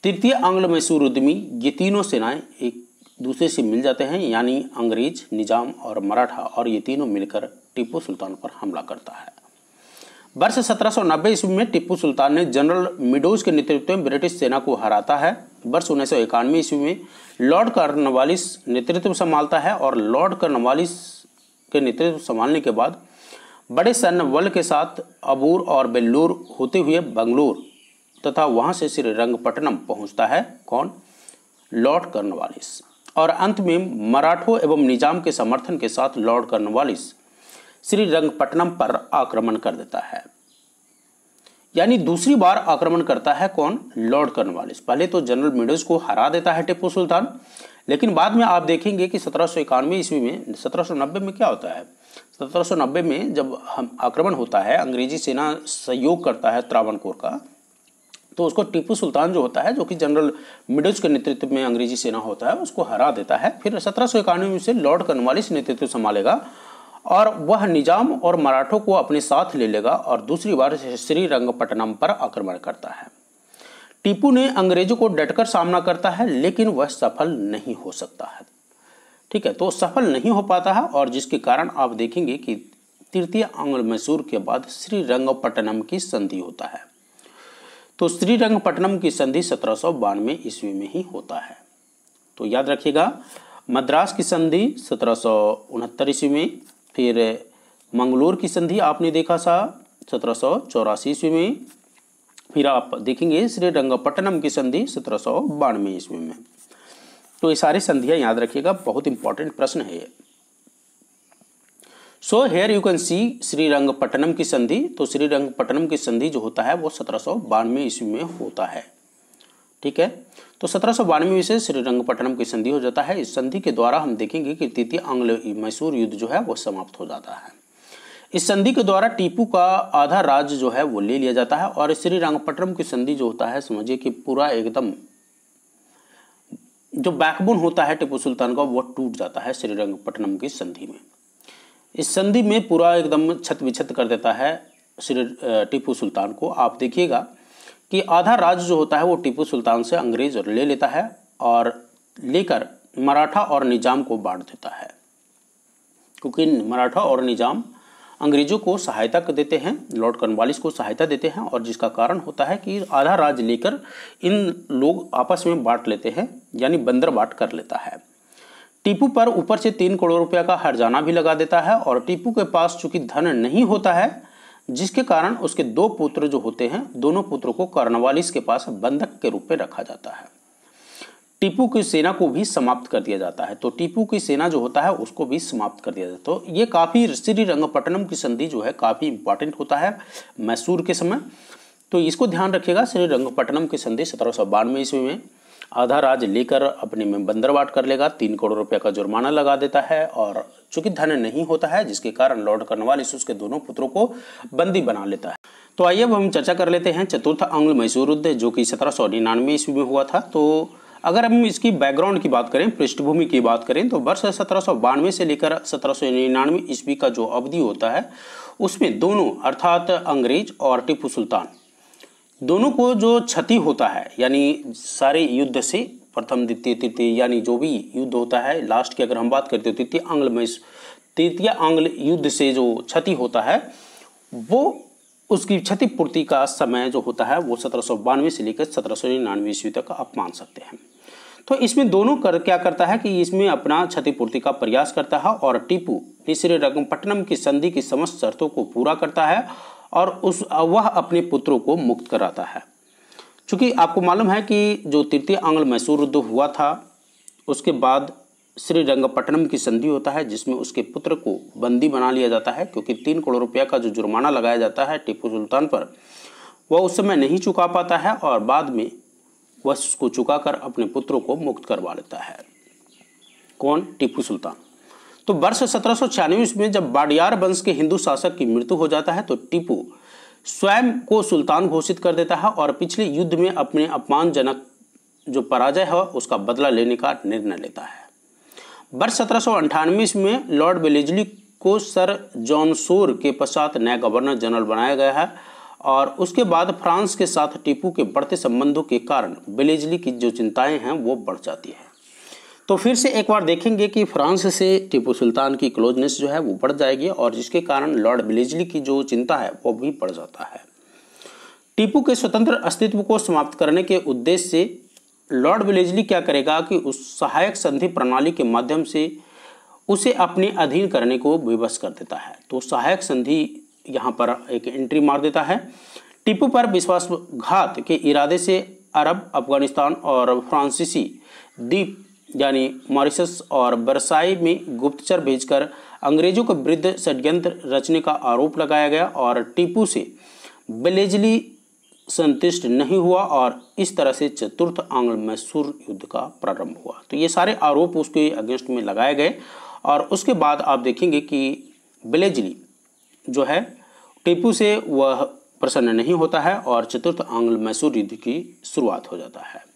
तृतीय आंग्ल मैसूर उद्यमी ये तीनों सेनाएं एक दूसरे से मिल जाते हैं यानी अंग्रेज निजाम और मराठा और ये तीनों मिलकर टीपू सुल्तान पर हमला करता है वर्ष 1790 ईस्वी में टीपू सुल्तान ने जनरल मिडोज के नेतृत्व में ब्रिटिश सेना को हराता है वर्ष उन्नीस सौ इक्यानवे ईस्वी में लॉर्ड कर्नवालिस नेतृत्व संभालता है और लॉर्ड कर्नवालिस के नेतृत्व संभालने के बाद बड़े सैन्य बल के साथ अबूर और बेल्लूर होते हुए बंगलोर तथा वहां से श्रीरंगपट्टनम पहुंचता है कौन लॉर्ड कर्नवालिस और अंत में मराठों एवं निजाम के समर्थन के साथ लॉर्ड कर्नवालिस श्री रंगपट्टनम पर आक्रमण कर देता है यानी दूसरी बार आक्रमण करता है कौन लॉर्ड कर्नवालिस पहले तो जनरल मिडोज को हरा देता है टिप्पू सुल्तान लेकिन बाद में आप देखेंगे कि सत्रह सौ इक्यानवे ईस्वी में सत्रह नब्बे में क्या होता है सत्रह सौ नब्बे में जब हम आक्रमण होता है अंग्रेजी सेना सहयोग करता है त्रावणकोर का तो उसको टीपू सुल्तान जो होता है जो कि जनरल मिडज के नेतृत्व में अंग्रेजी सेना होता है उसको हरा देता है फिर सत्रह सौ इक्यानवे में उसे लॉर्ड कर्नवालिस नेतृत्व संभालेगा और वह निजाम और मराठों को अपने साथ ले लेगा और दूसरी बार श्री रंगपटनम पर आक्रमण करता है टीपू ने अंग्रेजों को डटकर सामना करता है लेकिन वह सफल नहीं हो सकता है ठीक है तो सफल नहीं हो पाता है और जिसके कारण आप देखेंगे कि तृतीय आंग्ल मैसूर के बाद श्रीरंगपट्टनम की संधि होता है तो श्रीरंगपट्टनम की संधि सत्रह सौ बानवे ईस्वी में ही होता है तो याद रखिएगा मद्रास की संधि सत्रह सौ उनहत्तर ईस्वी में फिर मंगलोर की संधि आपने देखा था सत्रह सौ चौरासी ईस्वी में फिर आप देखेंगे श्रीरंगपट्टनम की संधि सत्रह सौ बानवे ईस्वी में तो ये सारी संधियाँ याद रखिएगा बहुत इंपॉर्टेंट प्रश्न है ये so here you can see Srirangapatnam की संधि तो श्रीरंगपट्टनम की संधि जो होता है वो सत्रह सौ बानवे ईस्वी में होता है ठीक है तो सत्रह सौ बानवे से श्रीरंगपट्टनम की संधि हो जाता है इस संधि के द्वारा हम देखेंगे कि तृतीय आंग्ल मैसूर युद्ध जो है वो समाप्त हो जाता है इस संधि के द्वारा टीपू का आधा राज्य जो है वो ले लिया जाता है और श्रीरंगपट्टनम की संधि जो होता है समझिए कि पूरा एकदम जो बैकबोन होता है टीपू सुल्तान का वो टूट जाता है श्रीरंगपट्टनम की संधि में इस संधि में पूरा एकदम छत विछत कर देता है श्री टीपू सुल्तान को आप देखिएगा कि आधा राज्य जो होता है वो टीपू सुल्तान से अंग्रेज ले लेता है और लेकर मराठा और निजाम को बांट देता है क्योंकि मराठा और निजाम अंग्रेजों को सहायता कर देते हैं लॉर्ड कर्नवालिस को सहायता देते हैं और जिसका कारण होता है कि आधा राज लेकर इन लोग आपस में बांट लेते हैं यानी बंदर बांट कर लेता है टीपू पर ऊपर से तीन करोड़ रुपया का हर्जाना भी लगा देता है और टीपू के पास चूंकि धन नहीं होता है जिसके कारण उसके दो पुत्र जो होते हैं दोनों पुत्रों को कर्णवालिस के पास बंधक के रूप में रखा जाता है टीपू की सेना को भी समाप्त कर दिया जाता है तो टीपू की सेना जो होता है उसको भी समाप्त कर दिया जाता है तो ये काफ़ी श्रीरंगपट्टनम की संधि जो है काफ़ी इंपॉर्टेंट होता है मैसूर के समय तो इसको ध्यान रखिएगा श्रीरंगपट्टनम की संधि सत्रह सौ बानवे ईस्वी में आधा राज लेकर अपने में बंदरवाट कर लेगा तीन करोड़ रुपये का जुर्माना लगा देता है और चूंकि धन नहीं होता है जिसके कारण लॉर्ड कर्नवालिस उसके दोनों पुत्रों को बंदी बना लेता है तो आइए अब हम चर्चा कर लेते हैं चतुर्थ आंग्ल मैसूर युद्ध जो कि सत्रह सौ निन्यानवे ईस्वी में हुआ था तो अगर हम इसकी बैकग्राउंड की बात करें पृष्ठभूमि की बात करें तो वर्ष सत्रह सौ बानवे से लेकर सत्रह सौ निन्यानवे ईस्वी का जो अवधि होता है उसमें दोनों अर्थात अंग्रेज और टीपू सुल्तान दोनों को जो क्षति होता है यानी सारे युद्ध से प्रथम द्वितीय तृतीय यानी जो भी युद्ध होता है लास्ट की अगर हम बात करते हैं तृतीय आंग्ल में तृतीय आंग्ल युद्ध से जो क्षति होता है वो उसकी क्षतिपूर्ति का समय जो होता है वो सत्रह से लेकर सत्रह निन्यानवे ईस्वी तक आप मान सकते हैं तो इसमें दोनों कर क्या करता है कि इसमें अपना क्षतिपूर्ति का प्रयास करता है और टीपू तीसरे रकम की संधि की समस्त शर्तों को पूरा करता है और उस वह अपने पुत्रों को मुक्त कराता है चूँकि आपको मालूम है कि जो तृतीय आंग्ल मैसूर युद्ध हुआ था उसके बाद श्री रंगपट्टनम की संधि होता है जिसमें उसके पुत्र को बंदी बना लिया जाता है क्योंकि तीन करोड़ रुपया का जो जुर्माना लगाया जाता है टीपू सुल्तान पर वह उस समय नहीं चुका पाता है और बाद में वह उसको कर अपने पुत्रों को मुक्त करवा लेता है कौन टीपू सुल्तान तो वर्ष सत्रह में जब बाडियार वंश के हिंदू शासक की मृत्यु हो जाता है तो टीपू स्वयं को सुल्तान घोषित कर देता है और पिछले युद्ध में अपने अपमानजनक जो पराजय है उसका बदला लेने का निर्णय लेता है वर्ष सत्रह में लॉर्ड बेलेजली को सर जॉन सोर के पश्चात नया गवर्नर जनरल बनाया गया है और उसके बाद फ्रांस के साथ टीपू के बढ़ते संबंधों के कारण बेलेजली की जो चिंताएं हैं वो बढ़ जाती है तो फिर से एक बार देखेंगे कि फ्रांस से टीपू सुल्तान की क्लोजनेस जो है वो बढ़ जाएगी और जिसके कारण लॉर्ड बिलेजली की जो चिंता है वो भी बढ़ जाता है टीपू के स्वतंत्र अस्तित्व को समाप्त करने के उद्देश्य से लॉर्ड बिलेजली क्या करेगा कि उस सहायक संधि प्रणाली के माध्यम से उसे अपने अधीन करने को विवश कर देता है तो सहायक संधि यहाँ पर एक एंट्री मार देता है टीपू पर विश्वासघात के इरादे से अरब अफगानिस्तान और फ्रांसीसी द्वीप यानी मॉरिशस और बरसाई में गुप्तचर भेजकर अंग्रेजों के वृद्ध षड्यंत्र रचने का आरोप लगाया गया और टीपू से बलेजली संतुष्ट नहीं हुआ और इस तरह से चतुर्थ आंग्ल मैसूर युद्ध का प्रारंभ हुआ तो ये सारे आरोप उसके अगेंस्ट में लगाए गए और उसके बाद आप देखेंगे कि बलेजली जो है टीपू से वह प्रसन्न नहीं होता है और चतुर्थ आंग्ल मैसूर युद्ध की शुरुआत हो जाता है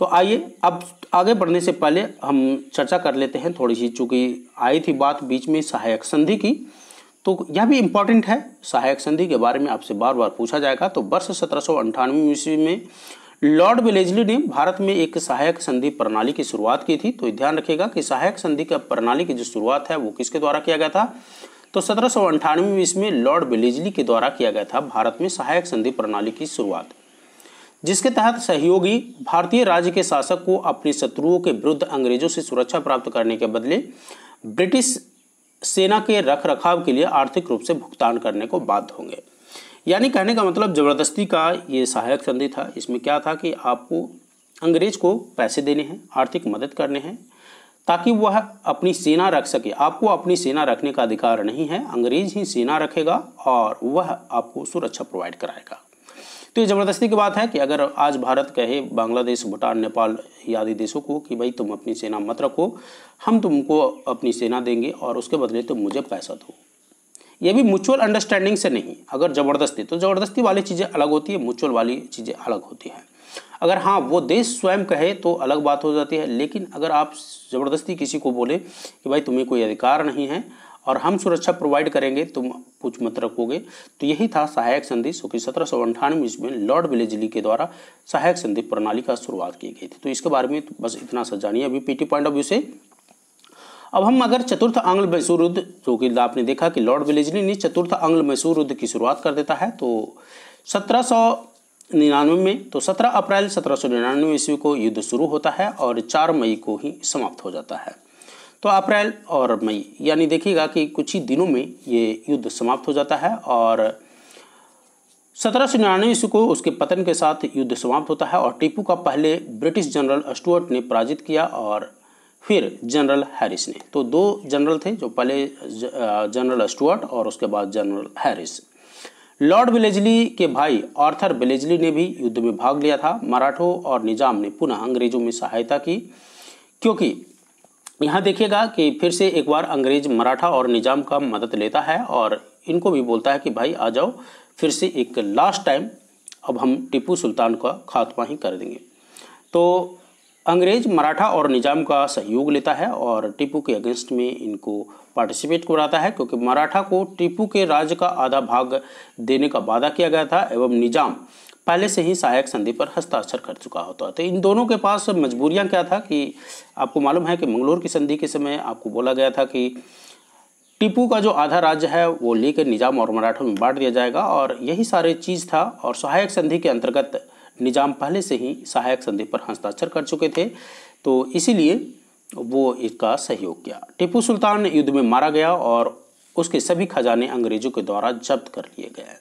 तो आइए अब आगे बढ़ने से पहले हम चर्चा कर लेते हैं थोड़ी सी चूंकि आई थी बात बीच में सहायक संधि की तो यह भी इम्पॉर्टेंट है सहायक संधि के बारे में आपसे बार बार पूछा जाएगा तो वर्ष सत्रह सौ अंठानवे ईस्वी में लॉर्ड वेलेजली ने भारत में एक सहायक संधि प्रणाली की शुरुआत की थी तो ध्यान रखिएगा कि सहायक संधि का प्रणाली की जो शुरुआत है वो किसके द्वारा किया गया था तो सत्रह सौ अंठानवे ईस्वी में लॉर्ड वेलेजली के द्वारा किया गया था भारत में सहायक संधि प्रणाली की शुरुआत जिसके तहत सहयोगी भारतीय राज्य के शासक को अपने शत्रुओं के विरुद्ध अंग्रेजों से सुरक्षा प्राप्त करने के बदले ब्रिटिश सेना के रख रखाव के लिए आर्थिक रूप से भुगतान करने को बाध्य होंगे यानी कहने का मतलब ज़बरदस्ती का ये सहायक संधि था इसमें क्या था कि आपको अंग्रेज को पैसे देने हैं आर्थिक मदद करने हैं ताकि वह अपनी सेना रख सके आपको अपनी सेना रखने का अधिकार नहीं है अंग्रेज ही सेना रखेगा और वह आपको सुरक्षा प्रोवाइड कराएगा तो ये ज़बरदस्ती की बात है कि अगर आज भारत कहे बांग्लादेश भूटान नेपाल आदि देशों को कि भाई तुम अपनी सेना मत रखो हम तुमको अपनी सेना देंगे और उसके बदले तुम मुझे पैसा दो ये भी म्यूचुअल अंडरस्टैंडिंग से नहीं अगर ज़बरदस्ती तो ज़बरदस्ती वाली चीज़ें अलग होती है म्यूचुअल वाली चीज़ें अलग होती हैं अगर हाँ वो देश स्वयं कहे तो अलग बात हो जाती है लेकिन अगर आप ज़बरदस्ती किसी को बोले कि भाई तुम्हें कोई अधिकार नहीं है और हम सुरक्षा प्रोवाइड करेंगे तुम कुछ मत रखोगे तो यही था सहायक संधि जो कि सत्रह सौ अंठानवे ईस्वी में लॉर्ड विलेजली के द्वारा सहायक संधि प्रणाली का शुरुआत की गई थी तो इसके बारे में बस इतना सा जानिए अभी पीटी पॉइंट ऑफ व्यू से अब हम अगर चतुर्थ आंग्ल मैसूर युद्ध जो कि आपने देखा कि लॉर्ड विलेजली ने चतुर्थ आंग्ल मैसूर युद्ध की शुरुआत कर देता है तो सत्रह सौ निन्यानवे में तो 17 अप्रैल सत्रह सौ निन्यानवे ईस्वी को युद्ध शुरू होता है और 4 मई को ही समाप्त हो जाता है तो अप्रैल और मई यानी देखिएगा कि कुछ ही दिनों में ये युद्ध समाप्त हो जाता है और सत्रह सौ निन्यानवे ईस्वी को उसके पतन के साथ युद्ध समाप्त होता है और टीपू का पहले ब्रिटिश जनरल स्टुअर्ट ने पराजित किया और फिर जनरल हैरिस ने तो दो जनरल थे जो पहले जनरल स्टुअर्ट और उसके बाद जनरल हैरिस लॉर्ड बिलेजली के भाई आर्थर बिलेजली ने भी युद्ध में भाग लिया था मराठों और निजाम ने पुनः अंग्रेजों में सहायता की क्योंकि यहाँ देखिएगा कि फिर से एक बार अंग्रेज मराठा और निज़ाम का मदद लेता है और इनको भी बोलता है कि भाई आ जाओ फिर से एक लास्ट टाइम अब हम टिपू सुल्तान का खात्मा ही कर देंगे तो अंग्रेज मराठा और निज़ाम का सहयोग लेता है और टिपू के अगेंस्ट में इनको पार्टिसिपेट कराता है क्योंकि मराठा को टीपू के राज्य का आधा भाग देने का वादा किया गया था एवं निज़ाम पहले से ही सहायक संधि पर हस्ताक्षर कर चुका होता है तो इन दोनों के पास मजबूरियां क्या था कि आपको मालूम है कि मंगलोर की संधि के समय आपको बोला गया था कि टीपू का जो आधा राज्य है वो लेकर निजाम और मराठों में बांट दिया जाएगा और यही सारे चीज़ था और सहायक संधि के अंतर्गत निजाम पहले से ही सहायक संधि पर हस्ताक्षर कर चुके थे तो इसीलिए वो इसका सहयोग किया टीपू सुल्तान युद्ध में मारा गया और उसके सभी खजाने अंग्रेजों के द्वारा जब्त कर लिए गए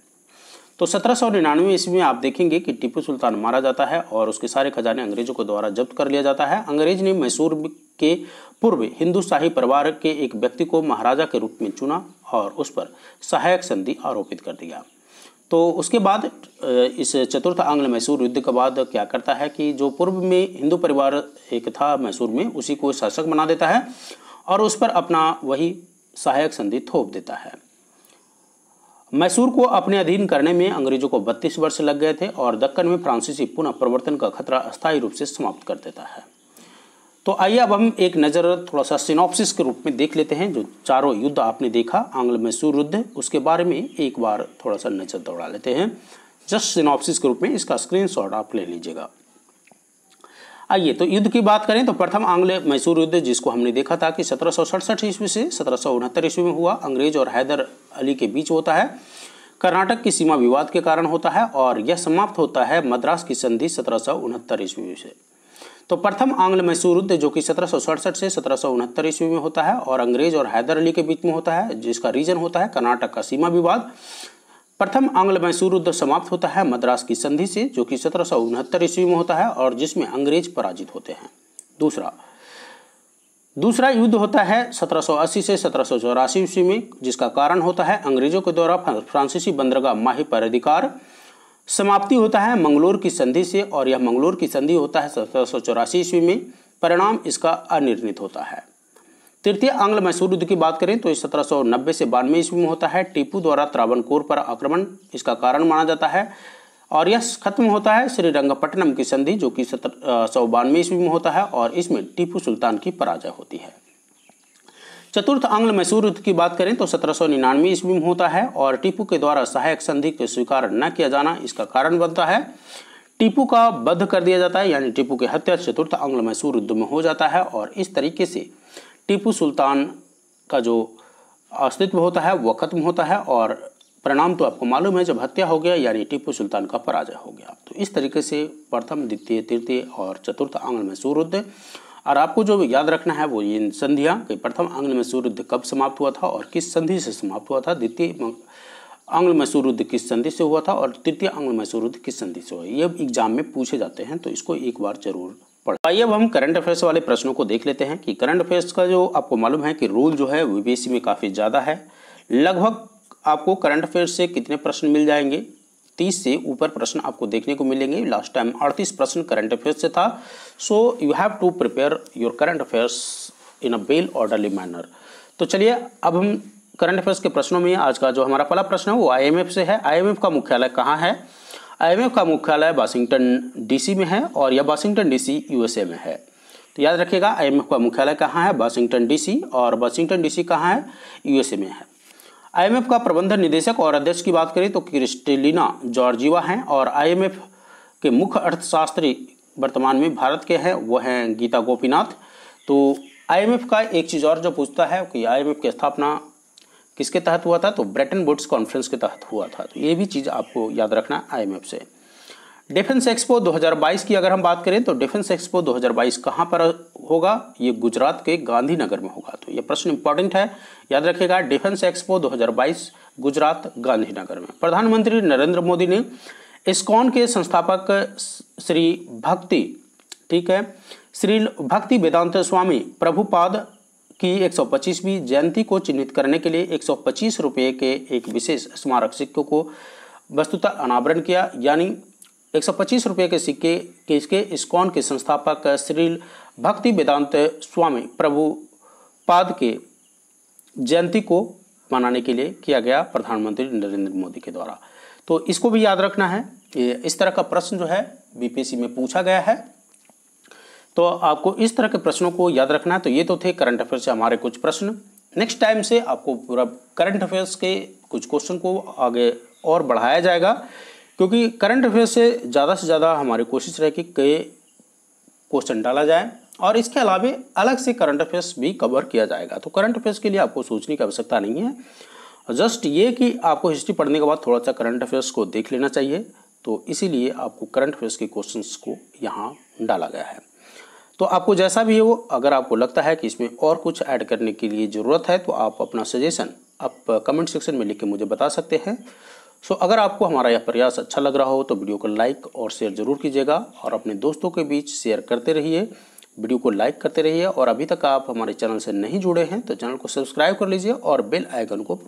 तो सत्रह सौ निन्यानवे ईस्वी में आप देखेंगे कि टीपू सुल्तान मारा जाता है और उसके सारे खजाने अंग्रेजों के द्वारा जब्त कर लिया जाता है अंग्रेज ने मैसूर के पूर्व हिंदू शाही परिवार के एक व्यक्ति को महाराजा के रूप में चुना और उस पर सहायक संधि आरोपित कर दिया तो उसके बाद इस चतुर्थ आंग्ल मैसूर युद्ध के बाद क्या करता है कि जो पूर्व में हिंदू परिवार एक था मैसूर में उसी को शासक बना देता है और उस पर अपना वही सहायक संधि थोप देता है मैसूर को अपने अधीन करने में अंग्रेजों को 32 वर्ष लग गए थे और दक्कन में फ्रांसीसी पुनः प्रवर्तन का खतरा अस्थायी रूप से समाप्त कर देता है तो आइए अब हम एक नज़र थोड़ा सा सिनॉप्सिस के रूप में देख लेते हैं जो चारों युद्ध आपने देखा आंग्ल मैसूर युद्ध उसके बारे में एक बार थोड़ा सा नज़र दौड़ा लेते हैं जस्ट सिनॉप्सिस के रूप में इसका स्क्रीनशॉट आप ले लीजिएगा आइए तो युद्ध की बात करें तो प्रथम आंग्ल मैसूर युद्ध जिसको हमने देखा था कि सत्रह ईस्वी से सत्रह ईस्वी में हुआ अंग्रेज और हैदर अली के बीच होता है कर्नाटक की सीमा विवाद के कारण होता है और यह समाप्त होता है मद्रास की संधि सत्रह ईस्वी से तो प्रथम आंग्ल मैसूर युद्ध जो कि सत्रह से सत्रह ईस्वी में होता है और अंग्रेज और हैदर अली के बीच में होता है जिसका रीजन होता है कर्नाटक का सीमा विवाद प्रथम आंग्ल मैसूर युद्ध समाप्त होता है मद्रास की संधि से जो कि सत्रह सौ उनहत्तर ईस्वी में होता है और जिसमें अंग्रेज पराजित होते हैं दूसरा दूसरा युद्ध होता है 1780 से सत्रह ईस्वी में जिसका कारण होता है अंग्रेजों के द्वारा फ्रांसीसी बंदरगाह माही पर अधिकार समाप्ति होता है मंगलोर की संधि से और यह मंगलोर की संधि होता है सत्रह ईस्वी में परिणाम इसका अनिर्णित होता है तृतीय आंग्ल मैसूर युद्ध की बात करें तो सौ 1790 से बानवे ईस्वी में होता है टीपू द्वारा त्रावणकोर पर आक्रमण इसका कारण माना जाता है और यह खत्म होता है श्री रंगपट्टनम की संधि जो कि सत्रह सौ बानवे ईस्वी में होता है और इसमें टीपू सुल्तान की पराजय होती है चतुर्थ आंग्ल मैसूर युद्ध की बात करें तो सत्रह सौ निन्यानवे ईस्वी में होता है और टीपू के द्वारा सहायक संधि को स्वीकार न किया जाना इसका कारण बनता है टीपू का बद्ध कर दिया जाता है यानी टीपू की हत्या चतुर्थ आंग्ल मैसूर युद्ध में हो जाता है और इस तरीके से टीपू सुल्तान का जो अस्तित्व होता है वह खत्म होता है और परिणाम तो आपको मालूम है जब हत्या हो गया यानी टीपू सुल्तान का पराजय हो गया तो इस तरीके से प्रथम द्वितीय तृतीय और चतुर्थ आंगन में सूर्योदय और आपको जो याद रखना है वो इन संधियाँ कि प्रथम आंग्ल में सूर्योदय कब समाप्त हुआ था और किस संधि से समाप्त हुआ था द्वितीय आंग्ल में सूर्योदय किस संधि से हुआ था और तृतीय आंग्ल में सूर्योदय किस संधि से हुआ ये एग्जाम में पूछे जाते हैं तो इसको एक बार जरूर पढ़ आइए अब हम करंट अफेयर्स वाले प्रश्नों को देख लेते हैं कि करंट अफेयर्स का जो आपको मालूम है कि रूल जो है वीपीएससी में काफ़ी ज़्यादा है लगभग आपको करंट अफेयर्स से कितने प्रश्न मिल जाएंगे तीस से ऊपर प्रश्न आपको देखने को मिलेंगे लास्ट टाइम अड़तीस प्रश्न करंट अफेयर्स से था so you have to prepare your current affairs in a well orderly manner तो चलिए अब हम करंट अफेयर्स के प्रश्नों में आज का जो हमारा पहला प्रश्न है वो आईएमएफ से है आईएमएफ का मुख्यालय कहाँ है आईएमएफ का मुख्यालय वाशिंगटन डीसी में है और यह वाशिंगटन डीसी यूएसए में है तो याद रखिएगा आईएमएफ का मुख्यालय कहाँ है वाशिंगटन डीसी और वाशिंगटन डीसी कहाँ है यूएसए में है आईएमएफ का प्रबंधन निदेशक और अध्यक्ष की बात करें तो क्रिस्टेलिना जॉर्जिवा हैं और आईएमएफ के मुख्य अर्थशास्त्री वर्तमान में भारत के हैं वो हैं गीता गोपीनाथ तो आईएमएफ का एक चीज़ और जो पूछता है कि आईएमएफ की स्थापना किसके तहत हुआ था तो ब्रेटन वुड्स कॉन्फ्रेंस के तहत हुआ था तो ये भी चीज़ आपको याद रखना आईएमएफ से डिफेंस एक्सपो 2022 की अगर हम बात करें तो डिफेंस एक्सपो 2022 कहाँ पर होगा ये गुजरात के गांधीनगर में होगा तो ये प्रश्न इंपॉर्टेंट है याद रखिएगा डिफेंस एक्सपो 2022 गुजरात गांधीनगर में प्रधानमंत्री नरेंद्र मोदी ने इस्कॉन के संस्थापक श्री भक्ति ठीक है श्री भक्ति वेदांत स्वामी प्रभुपाद की 125वीं जयंती को चिन्हित करने के लिए एक सौ रुपये के एक विशेष स्मारक सिक्कों को वस्तुतः अनावरण किया यानी एक सौ पच्चीस रुपये के सिक्के के इसके इस्कॉन के संस्थापक श्री भक्ति वेदांत स्वामी प्रभु पाद के जयंती को मनाने के लिए किया गया प्रधानमंत्री नरेंद्र मोदी के द्वारा तो इसको भी याद रखना है इस तरह का प्रश्न जो है बीपीसी में पूछा गया है तो आपको इस तरह के प्रश्नों को याद रखना है तो ये तो थे करंट अफेयर्स से हमारे कुछ प्रश्न नेक्स्ट टाइम से आपको पूरा करंट अफेयर्स के कुछ क्वेश्चन को आगे और बढ़ाया जाएगा क्योंकि करंट अफेयर्स से ज़्यादा से ज़्यादा हमारी कोशिश रहे कि कई क्वेश्चन डाला जाए और इसके अलावा अलग से करंट अफेयर्स भी कवर किया जाएगा तो करंट अफेयर्स के लिए आपको सोचने की आवश्यकता नहीं है जस्ट ये कि आपको हिस्ट्री पढ़ने के बाद थोड़ा सा करंट अफेयर्स को देख लेना चाहिए तो इसीलिए आपको करंट अफेयर्स के क्वेश्चंस को यहाँ डाला गया है तो आपको जैसा भी हो अगर आपको लगता है कि इसमें और कुछ ऐड करने के लिए ज़रूरत है तो आप अपना सजेशन आप कमेंट सेक्शन में लिख के मुझे बता सकते हैं सो अगर आपको हमारा यह प्रयास अच्छा लग रहा हो तो वीडियो को लाइक और शेयर ज़रूर कीजिएगा और अपने दोस्तों के बीच शेयर करते रहिए वीडियो को लाइक करते रहिए और अभी तक आप हमारे चैनल से नहीं जुड़े हैं तो चैनल को सब्सक्राइब कर लीजिए और बेल आइकन को